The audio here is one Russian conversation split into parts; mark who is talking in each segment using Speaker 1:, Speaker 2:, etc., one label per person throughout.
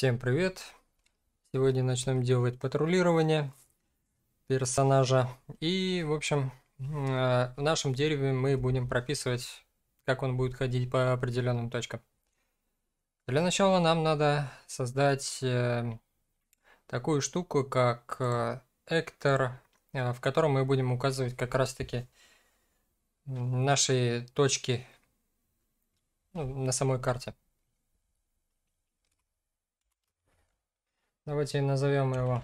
Speaker 1: Всем привет! Сегодня начнем делать патрулирование персонажа. И, в общем, э, в нашем дереве мы будем прописывать, как он будет ходить по определенным точкам. Для начала нам надо создать э, такую штуку, как э, эктор, в котором мы будем указывать как раз-таки наши точки ну, на самой карте. Давайте назовем его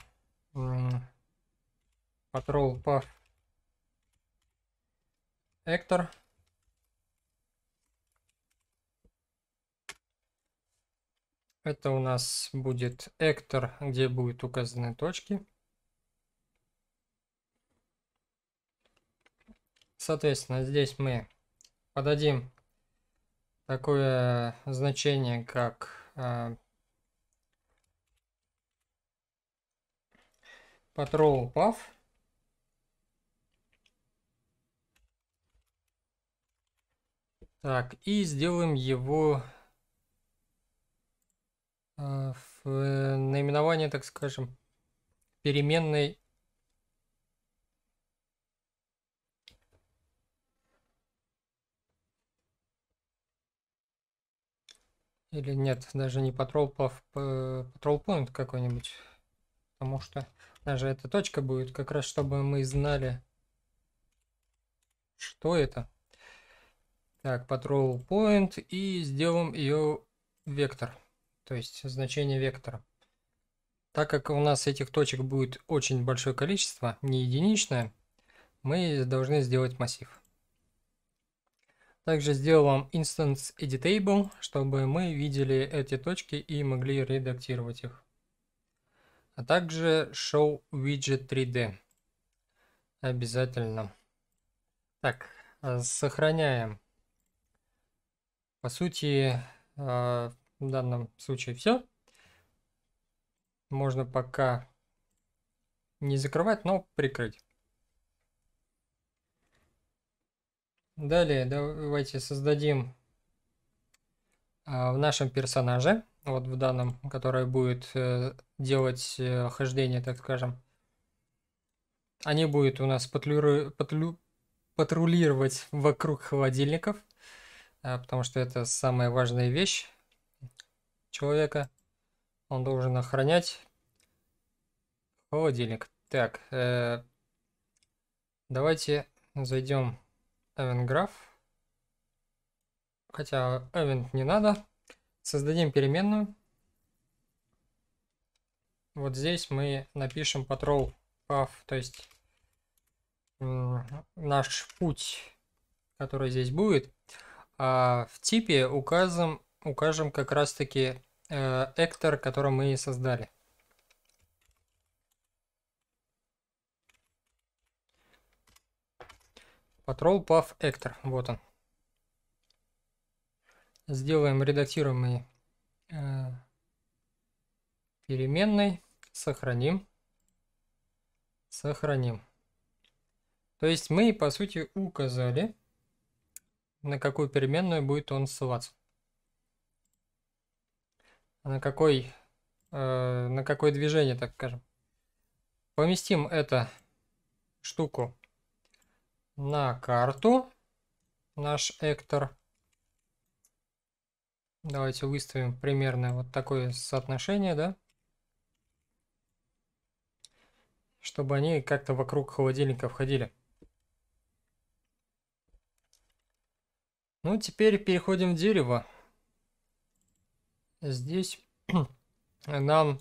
Speaker 1: Patrol по Эктор. Это у нас будет Эктор, где будут указаны точки. Соответственно, здесь мы подадим такое э, значение, как э, patrol path. Так, и сделаем его э, в э, наименование, так скажем, переменной Или нет, даже не patrol, path, э, patrol point какой-нибудь. Потому что даже эта точка будет, как раз чтобы мы знали, что это. Так, patrol point и сделаем ее вектор, то есть значение вектора. Так как у нас этих точек будет очень большое количество, не единичное, мы должны сделать массив. Также сделаем instance editable, чтобы мы видели эти точки и могли редактировать их. А также Show Widget 3D. Обязательно. Так, э, сохраняем. По сути, э, в данном случае все. Можно пока не закрывать, но прикрыть. Далее давайте создадим э, в нашем персонаже вот в данном, которая будет э, делать э, хождение, так скажем, они будут у нас патрулю... Патрулю... патрулировать вокруг холодильников, э, потому что это самая важная вещь человека. Он должен охранять холодильник. Так, э... давайте зайдем в Event Хотя Эвент не надо. Создадим переменную. Вот здесь мы напишем patrol path, то есть наш путь, который здесь будет. А в типе указом, укажем как раз-таки э, эктор, который мы создали. Patrol Path Actor. Вот он сделаем редактируемый э, переменной, сохраним, сохраним. То есть мы, по сути, указали, на какую переменную будет он ссылаться. На какой, э, на какое движение, так скажем. Поместим эту штуку на карту, наш эктор. Давайте выставим примерно вот такое соотношение, да? Чтобы они как-то вокруг холодильника входили. Ну, теперь переходим в дерево. Здесь нам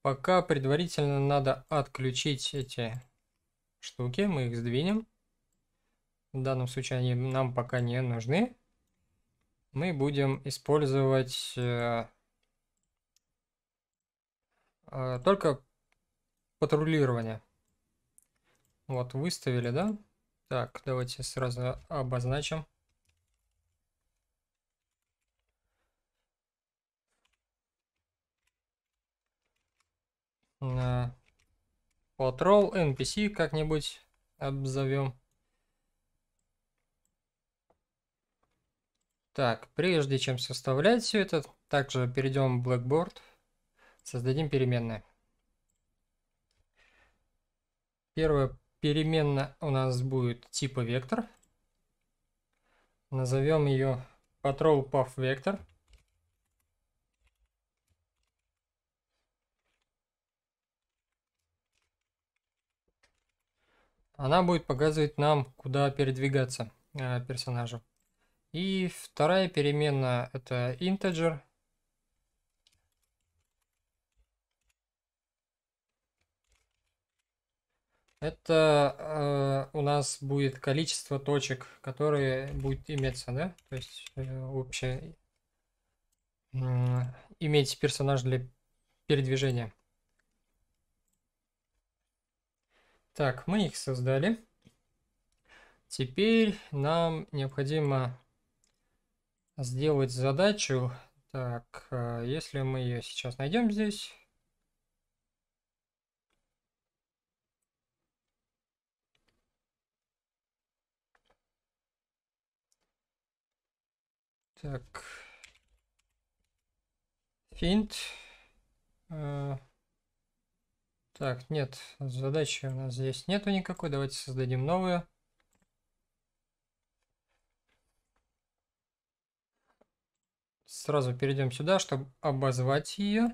Speaker 1: пока предварительно надо отключить эти штуки. Мы их сдвинем. В данном случае они нам пока не нужны мы будем использовать э, э, только патрулирование. Вот, выставили, да? Так, давайте сразу обозначим. Patrol э, NPC как-нибудь обзовем. Так, прежде чем составлять все это, также перейдем в Blackboard, создадим переменные. Первая переменная у нас будет типа вектор. Назовем ее patrol path vector. Она будет показывать нам, куда передвигаться э, персонажу. И вторая переменная это integer. Это э, у нас будет количество точек, которые будет иметься, да? То есть э, общее э, иметь персонаж для передвижения. Так, мы их создали. Теперь нам необходимо сделать задачу. Так, э, если мы ее сейчас найдем здесь. Так, финт. Э. Так, нет, задачи у нас здесь нету никакой. Давайте создадим новую. сразу перейдем сюда, чтобы обозвать ее,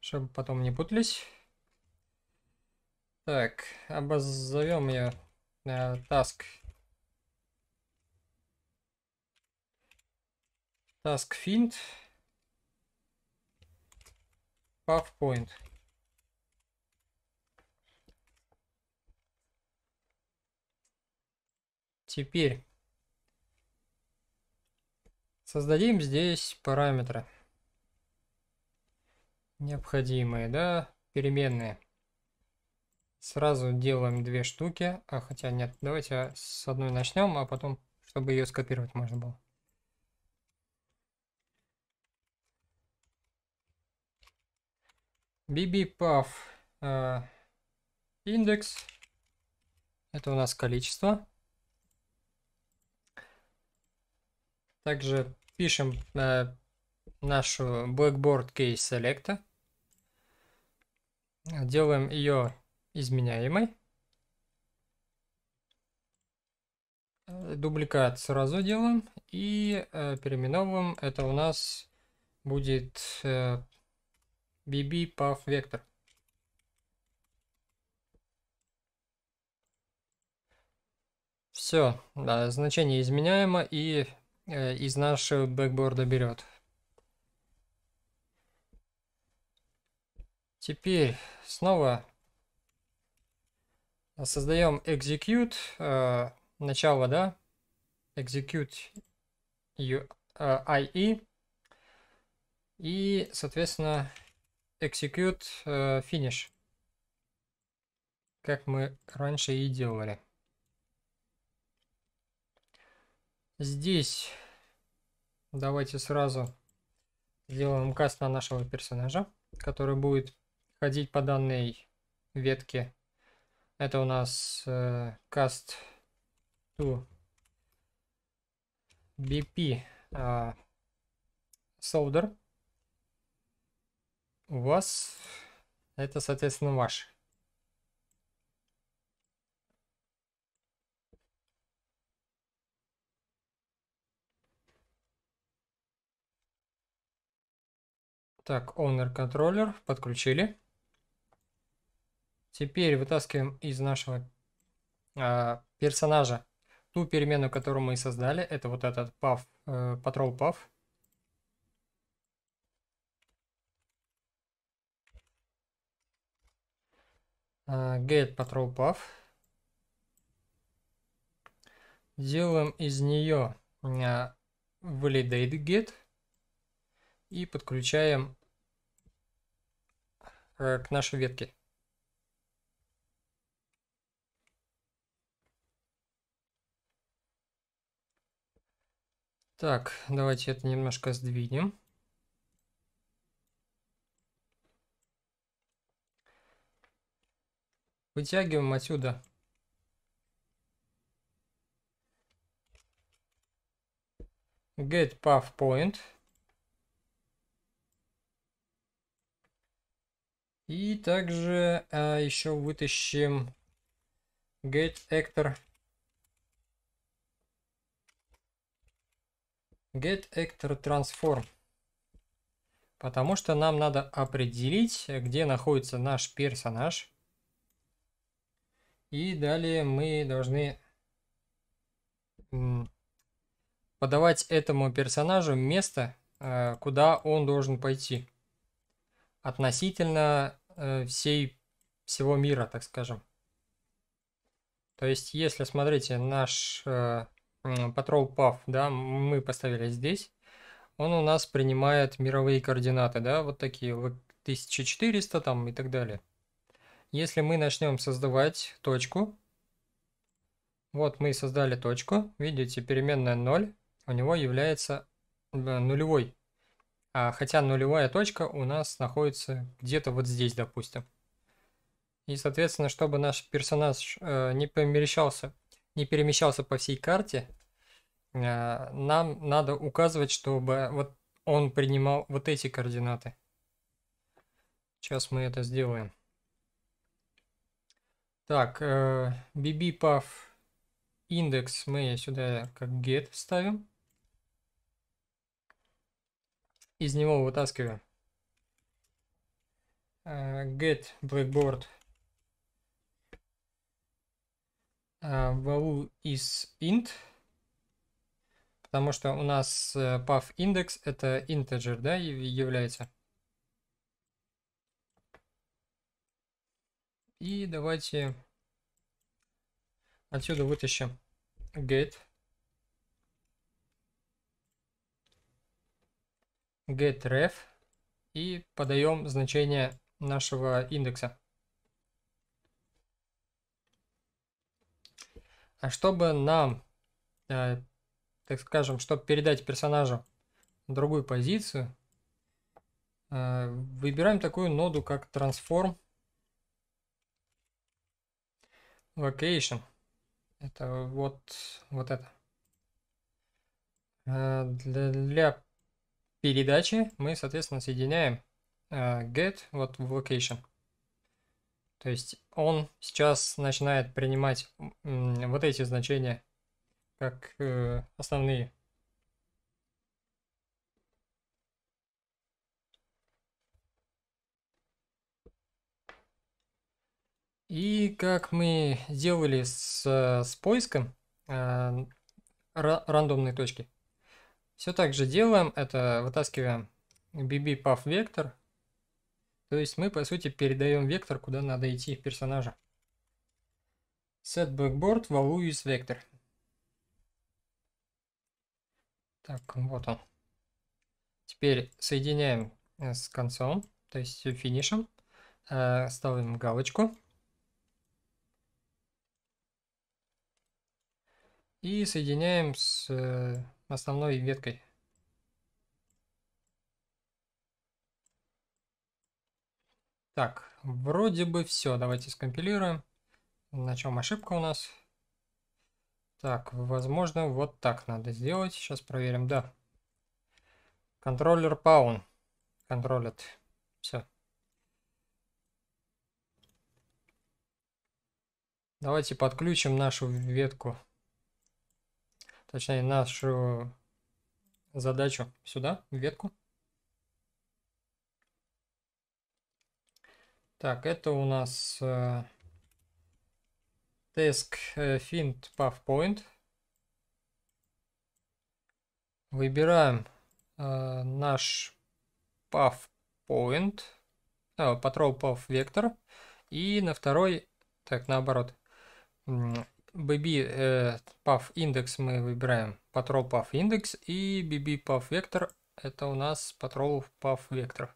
Speaker 1: чтобы потом не путались. Так, обозовем ее э, task. Task find. path point. Теперь Создадим здесь параметры. Необходимые, да, переменные. Сразу делаем две штуки. А хотя нет, давайте с одной начнем, а потом, чтобы ее скопировать можно было. bbpaf э, индекс. Это у нас количество. Также пишем э, нашу Blackboard Case Select. Делаем ее изменяемой. Дубликат сразу делаем и э, переименовываем. Это у нас будет э, BB Path Vector. Все, да, значение изменяемо и Э, из нашего бэкборда берет. Теперь снова создаем execute, э, начало, да, execute IE э, e. и, соответственно, execute э, finish, как мы раньше и делали. Здесь давайте сразу сделаем каст на нашего персонажа, который будет ходить по данной ветке. Это у нас э, каст to BP э, а, solder. У вас это, соответственно, ваш Так, Owner контроллер подключили. Теперь вытаскиваем из нашего э, персонажа ту переменную, которую мы создали. Это вот этот puff, э, patrol puff. А, get patrol puff. Делаем из нее э, validate get и подключаем э, к нашей ветке. Так, давайте это немножко сдвинем. Вытягиваем отсюда. Get path point. И также э, а, еще вытащим get actor get actor transform потому что нам надо определить где находится наш персонаж и далее мы должны подавать этому персонажу место а, куда он должен пойти относительно э, всей, всего мира, так скажем. То есть, если, смотрите, наш э, пав, да, мы поставили здесь, он у нас принимает мировые координаты, да, вот такие, вот 1400 там и так далее. Если мы начнем создавать точку, вот мы создали точку, видите, переменная 0, у него является э, нулевой а, хотя нулевая точка у нас находится где-то вот здесь, допустим. И, соответственно, чтобы наш персонаж э, не перемещался, не перемещался по всей карте, э, нам надо указывать, чтобы вот он принимал вот эти координаты. Сейчас мы это сделаем. Так, э, bbpath индекс мы сюда как get ставим из него вытаскиваем э, get blackboard value э, из int, потому что у нас э, path index это integer, да, является. И давайте отсюда вытащим get getref и подаем значение нашего индекса. А чтобы нам, э, так скажем, чтобы передать персонажу другую позицию, э, выбираем такую ноду, как transform location. Это вот, вот это. Э, для, для передачи мы, соответственно, соединяем э, get вот в location. То есть он сейчас начинает принимать вот эти значения как э, основные. И как мы делали с, э, с поиском э, рандомной точки, все так же делаем, это вытаскиваем BB Path вектор. То есть мы, по сути, передаем вектор, куда надо идти персонажа. Set backboard value is vector. Так, вот он. Теперь соединяем э, с концом, то есть финишем. Э, ставим галочку. И соединяем с э, основной веткой. Так, вроде бы все. Давайте скомпилируем. На чем ошибка у нас? Так, возможно, вот так надо сделать. Сейчас проверим, да. Контроллер паун. Контролит. Все. Давайте подключим нашу ветку точнее нашу задачу сюда, в ветку. Так, это у нас э, task find path point. Выбираем э, наш pathpoint, э, patrol path vector. И на второй, так, наоборот, BB э, path index мы выбираем patrol path index и BB path vector это у нас patrol path векторов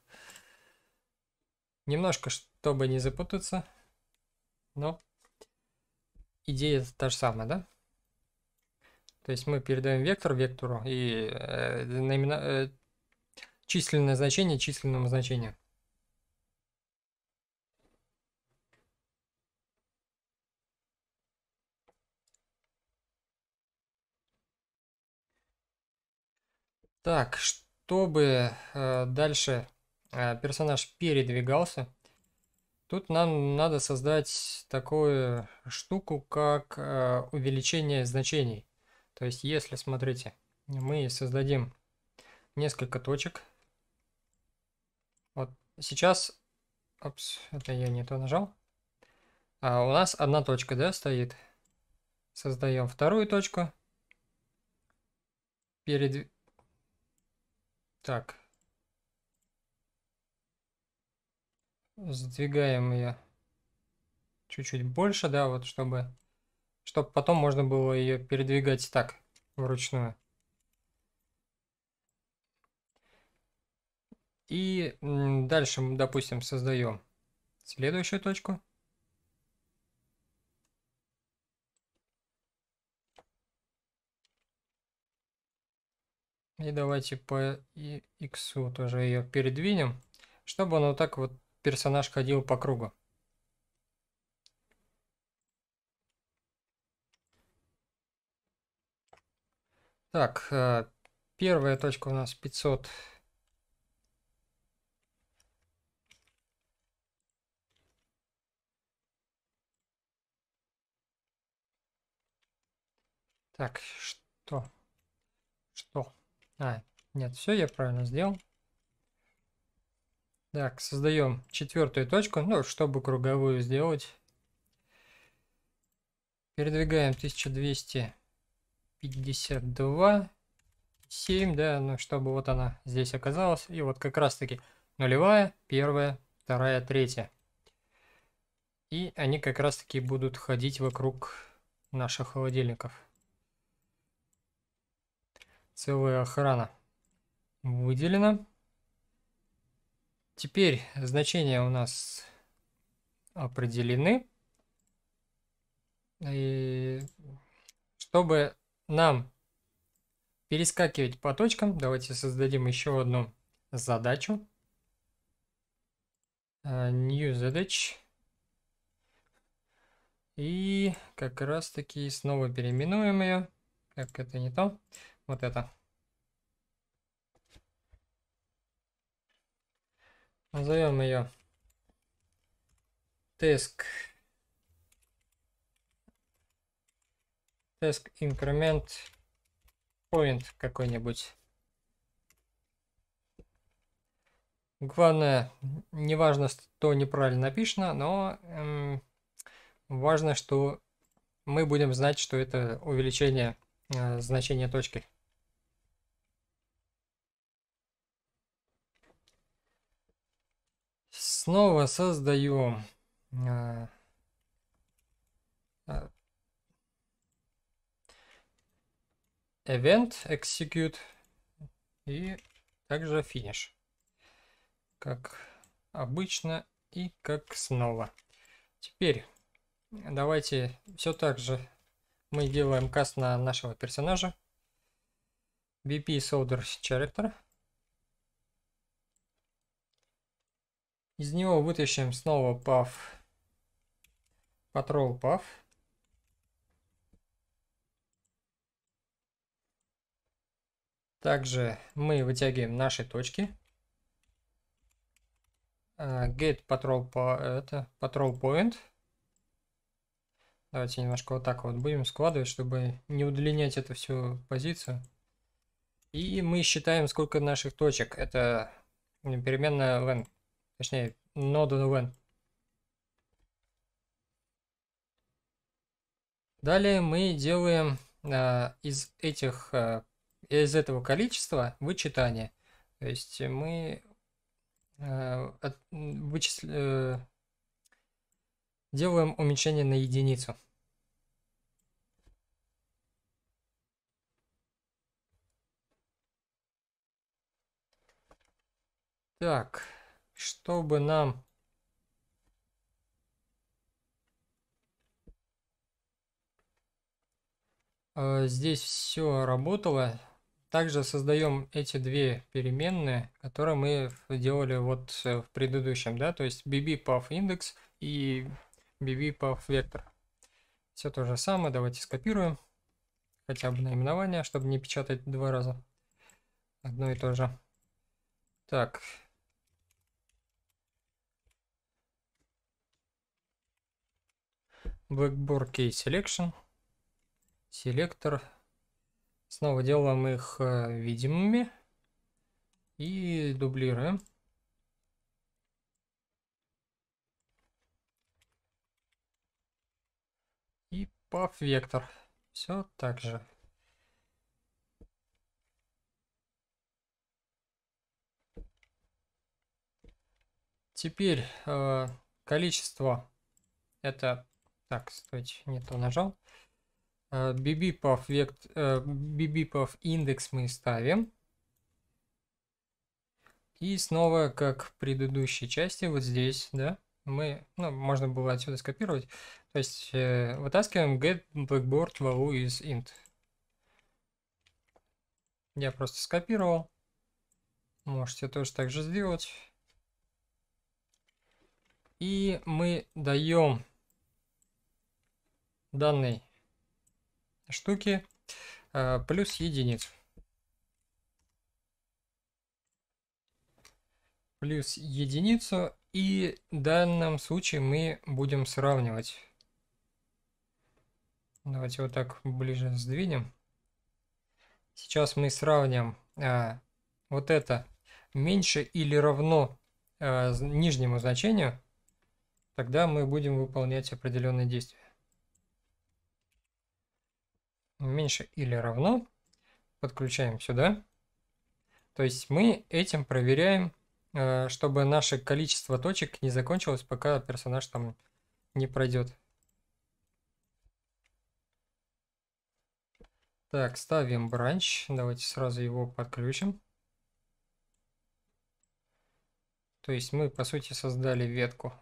Speaker 1: Немножко, чтобы не запутаться, но идея та же самая, да? То есть мы передаем вектор вектору и э, наимена... э, численное значение численному значению. Так, чтобы э, дальше э, персонаж передвигался, тут нам надо создать такую штуку, как э, увеличение значений. То есть, если, смотрите, мы создадим несколько точек. Вот сейчас... Опс, это я не то нажал. А у нас одна точка, да, стоит. Создаем вторую точку. Перед... Так. Сдвигаем ее чуть-чуть больше, да, вот чтобы, чтобы потом можно было ее передвигать так, вручную. И дальше, допустим, создаем следующую точку. И давайте по X тоже ее передвинем, чтобы он вот так вот персонаж ходил по кругу. Так, э, первая точка у нас 500. Так, что? А, нет, все я правильно сделал. Так, создаем четвертую точку, ну, чтобы круговую сделать. Передвигаем 1252. 7, да, ну, чтобы вот она здесь оказалась. И вот как раз-таки нулевая, первая, вторая, третья. И они как раз-таки будут ходить вокруг наших холодильников. Целая охрана выделена. Теперь значения у нас определены. И чтобы нам перескакивать по точкам, давайте создадим еще одну задачу. А, new задач. И как раз таки снова переименуем ее. Как это не то. Вот это. Назовем ее task task increment point какой-нибудь. Главное, не важно, что неправильно написано, но эм, важно, что мы будем знать, что это увеличение э, значения точки. снова создаю э, event execute и также finish как обычно и как снова теперь давайте все так же мы делаем каст на нашего персонажа bp solder character Из него вытащим снова puff, патрол puff. Также мы вытягиваем наши точки. А, get patrol, по, это, patrol point. Давайте немножко вот так вот будем складывать, чтобы не удлинять эту всю позицию. И мы считаем, сколько наших точек. Это переменная len. Точнее, ноду Nuven. Далее мы делаем э, из этих э, из этого количества вычитание. То есть мы э, от, вычисл, э, делаем уменьшение на единицу. Так чтобы нам а, здесь все работало. Также создаем эти две переменные, которые мы делали вот э, в предыдущем, да, то есть bb path index и bb path vector. Все то же самое, давайте скопируем хотя бы наименование, чтобы не печатать два раза одно и то же. Так, Blackboard Key Selection. Селектор. Снова делаем их э, видимыми. И дублируем. И паф вектор. Все так же. Теперь э, количество это так, стойте, не то нажал. Бибипов э, вект, Бибипов э, индекс мы ставим. И снова, как в предыдущей части, вот здесь, да, мы, ну, можно было отсюда скопировать. То есть э, вытаскиваем get blackboard value из int. Я просто скопировал. Можете тоже так же сделать. И мы даем данной штуки э, плюс единиц Плюс единицу. И в данном случае мы будем сравнивать. Давайте вот так ближе сдвинем. Сейчас мы сравним а, вот это меньше или равно а, нижнему значению. Тогда мы будем выполнять определенные действия меньше или равно, подключаем сюда. То есть мы этим проверяем, э, чтобы наше количество точек не закончилось, пока персонаж там не пройдет. Так, ставим бранч. Давайте сразу его подключим. То есть мы, по сути, создали ветку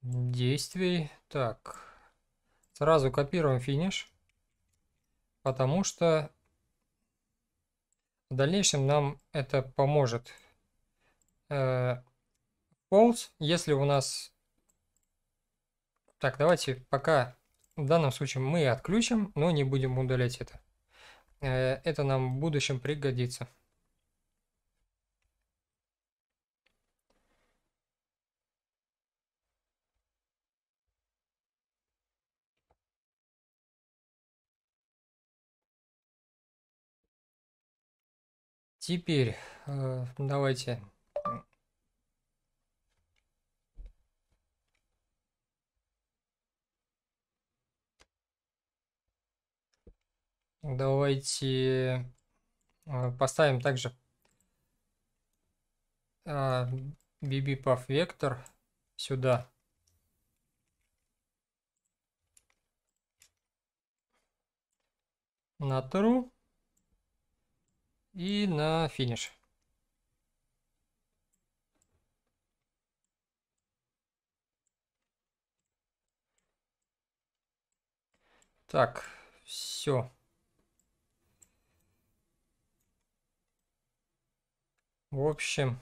Speaker 1: действий. Так, Сразу копируем финиш, потому что в дальнейшем нам это поможет. Э, false, если у нас... Так, давайте пока в данном случае мы отключим, но не будем удалять это. Э, это нам в будущем пригодится. Теперь э, давайте Давайте э, поставим также bbpath э, вектор сюда. На true и на финиш. Так, все. В общем,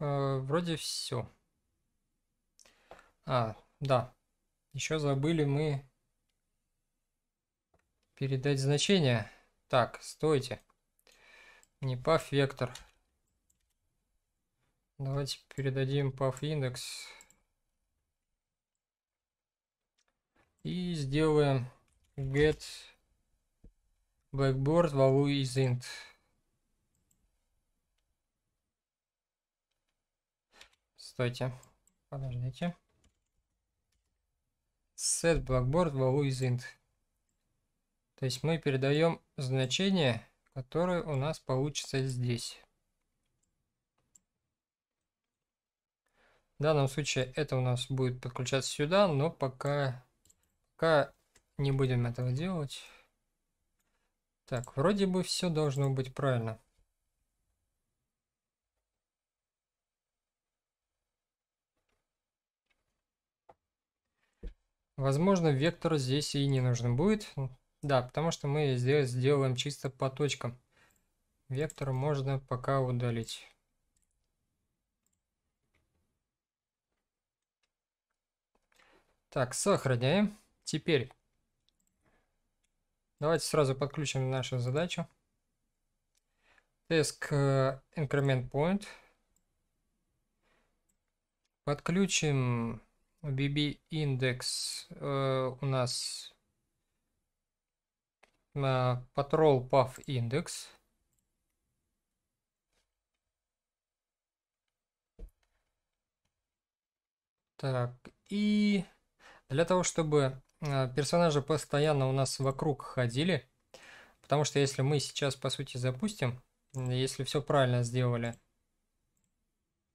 Speaker 1: э, вроде все. А, да. Еще забыли мы передать значение. Так, стойте. Не паф вектор. Давайте передадим паф индекс. И сделаем get blackboard value is int. Стойте. Подождите. Set blackboard value is int. То есть мы передаем значение, которое у нас получится здесь. В данном случае это у нас будет подключаться сюда, но пока, пока не будем этого делать. Так, вроде бы все должно быть правильно. Возможно, вектор здесь и не нужен будет. Да, потому что мы здесь сделаем чисто по точкам. Вектор можно пока удалить. Так, сохраняем. Теперь давайте сразу подключим нашу задачу. Task uh, э, Increment Point. Подключим BB индекс Uh, у нас patrol path index. Так, и для того, чтобы э, персонажи постоянно у нас вокруг ходили, потому что если мы сейчас, по сути, запустим, если все правильно сделали,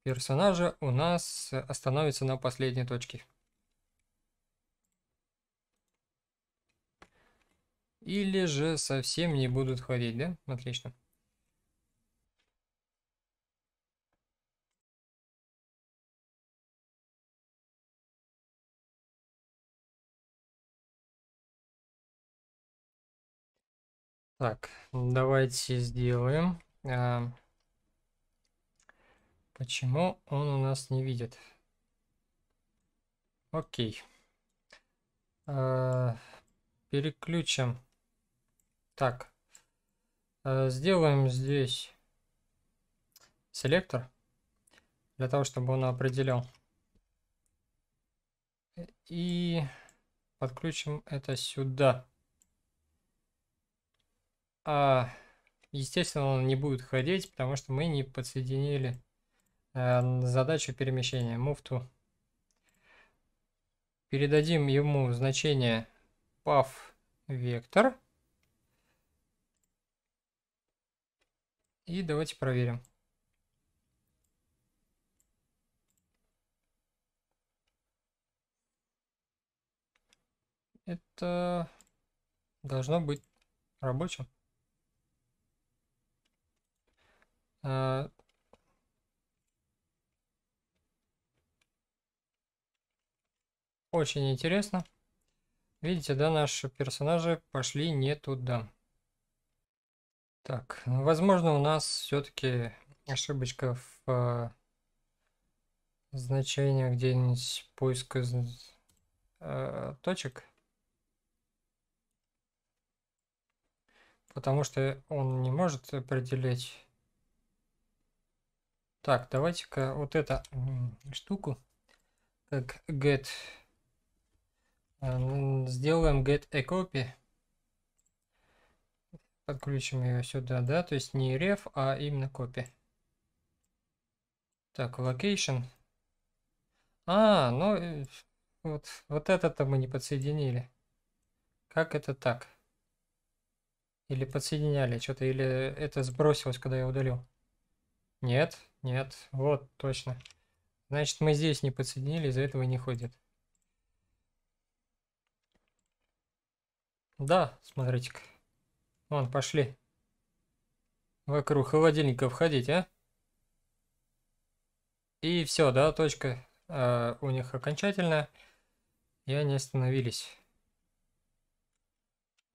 Speaker 1: персонажи у нас э, остановятся на последней точке. Или же совсем не будут ходить, да? Отлично. Так, давайте сделаем. А, почему он у нас не видит? Окей. А, переключим так, э, сделаем здесь селектор, для того, чтобы он определял. И подключим это сюда. А, естественно, он не будет ходить, потому что мы не подсоединили э, задачу перемещения муфту. Передадим ему значение path вектор. И давайте проверим. Это должно быть рабочим. А, очень интересно. Видите, да, наши персонажи пошли не туда. Так, ну, возможно, у нас все-таки ошибочка в э, значении где-нибудь поиска э, точек. Потому что он не может определить. Так, давайте-ка вот эту штуку, как get, э, сделаем get a copy. Подключим ее сюда, да, то есть не реф, а именно копи. Так, локейшн. А, ну, э, вот, вот это-то мы не подсоединили. Как это так? Или подсоединяли что-то, или это сбросилось, когда я удалил? Нет, нет, вот, точно. Значит, мы здесь не подсоединили, из-за этого не ходит. Да, смотрите-ка. Вон, пошли. Вокруг холодильника входить, а? И все, да, точка э, у них окончательная. И они остановились.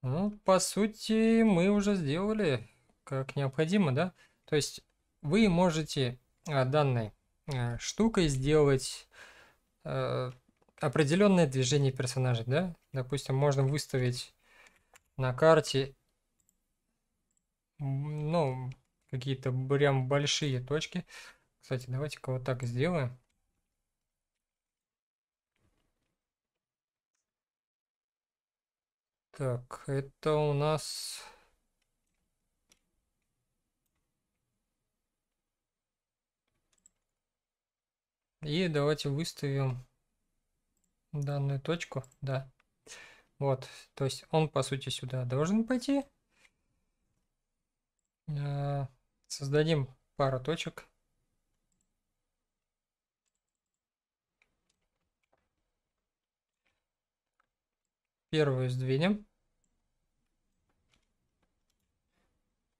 Speaker 1: Ну, по сути, мы уже сделали как необходимо, да? То есть вы можете э, данной э, штукой сделать э, определенное движение персонажа, да? Допустим, можно выставить на карте ну, какие-то прям большие точки. Кстати, давайте-ка вот так сделаем. Так, это у нас... И давайте выставим данную точку, да. Вот, то есть он, по сути, сюда должен пойти. Э, создадим пару точек. Первую сдвинем.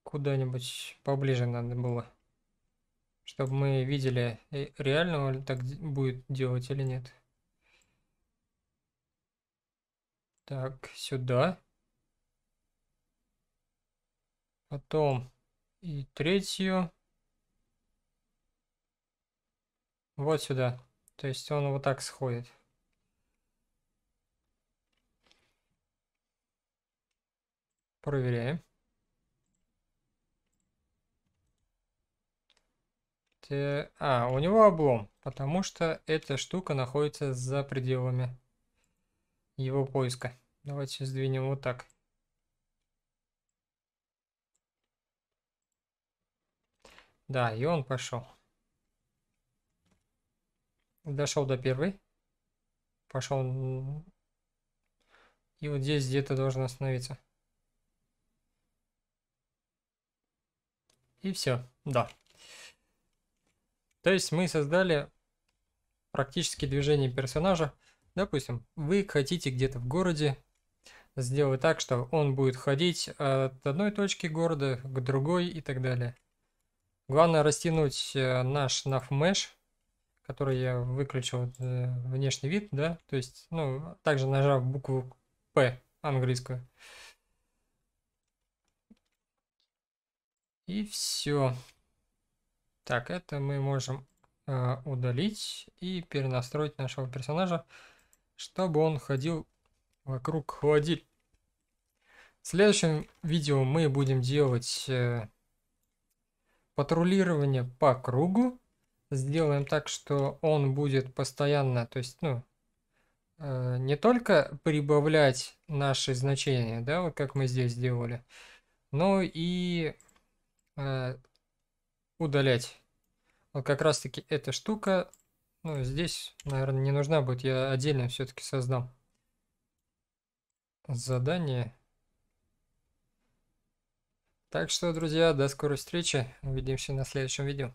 Speaker 1: Куда-нибудь поближе надо было. Чтобы мы видели, э, реально он так будет делать или нет. Так, сюда. Сюда. Потом и третью. Вот сюда. То есть он вот так сходит. Проверяем. А, у него облом, потому что эта штука находится за пределами его поиска. Давайте сдвинем вот так. Да, и он пошел. Дошел до первой. Пошел. И вот здесь где-то должен остановиться. И все, да. То есть мы создали практически движение персонажа. Допустим, вы хотите где-то в городе сделать так, что он будет ходить от одной точки города к другой и так далее. Главное растянуть э, наш навмеш, который я выключил э, внешний вид, да, то есть, ну, также нажав букву P английскую. И все. Так, это мы можем э, удалить и перенастроить нашего персонажа, чтобы он ходил вокруг холодильника. В следующем видео мы будем делать... Э, патрулирование по кругу. Сделаем так, что он будет постоянно, то есть, ну, э, не только прибавлять наши значения, да, вот как мы здесь сделали, но и э, удалять. Вот как раз-таки эта штука, ну, здесь, наверное, не нужна будет, я отдельно все-таки создам задание. Так что, друзья, до скорой встречи. Увидимся на следующем видео.